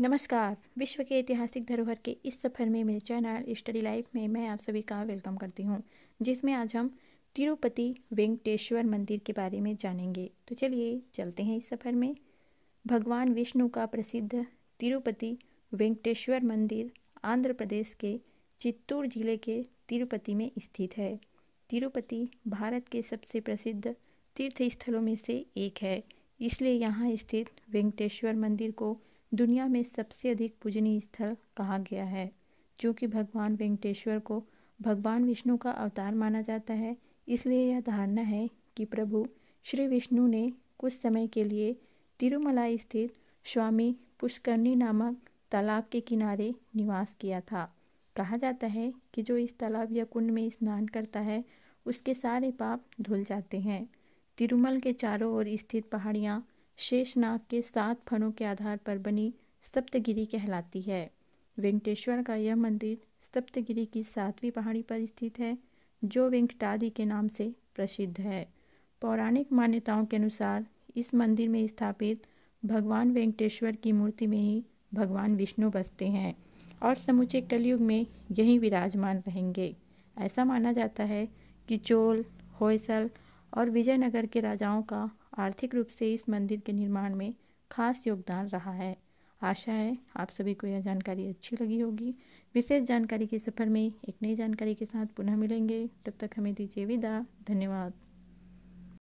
नमस्कार विश्व के ऐतिहासिक धरोहर के इस सफर में मेरे चैनल स्टडी लाइफ में मैं आप सभी का वेलकम करती हूँ जिसमें आज हम तिरुपति वेंकटेश्वर मंदिर के बारे में जानेंगे तो चलिए चलते हैं इस सफर में भगवान विष्णु का प्रसिद्ध तिरुपति वेंकटेश्वर मंदिर आंध्र प्रदेश के चित्तूर जिले के तिरुपति में स्थित है तिरुपति भारत के सबसे प्रसिद्ध तीर्थ स्थलों में से एक है इसलिए यहाँ स्थित वेंकटेश्वर मंदिर को दुनिया में सबसे अधिक पूजनीय स्थल कहा गया है जो कि भगवान वेंकटेश्वर को भगवान विष्णु का अवतार माना जाता है इसलिए यह धारणा है कि प्रभु श्री विष्णु ने कुछ समय के लिए तिरुमला स्थित स्वामी पुष्करणी नामक तालाब के किनारे निवास किया था कहा जाता है कि जो इस तालाब या कुंड में स्नान करता है उसके सारे पाप धुल जाते हैं तिरुमल के चारों ओर स्थित पहाड़ियाँ शेषनाग के सात फणों के आधार पर बनी सप्तगिरी कहलाती है वेंकटेश्वर का यह मंदिर सप्तगिरी की सातवीं पहाड़ी पर स्थित है जो वेंकटादि के नाम से प्रसिद्ध है पौराणिक मान्यताओं के अनुसार इस मंदिर में स्थापित भगवान वेंकटेश्वर की मूर्ति में ही भगवान विष्णु बसते हैं और समूचे कलयुग में यहीं विराजमान रहेंगे ऐसा माना जाता है कि चोल होयसल और विजयनगर के राजाओं का आर्थिक रूप से इस मंदिर के निर्माण में खास योगदान रहा है आशा है आप सभी को यह जानकारी अच्छी लगी होगी विशेष जानकारी के सफर में एक नई जानकारी के साथ पुनः मिलेंगे तब तक हमें दीजिए विदा धन्यवाद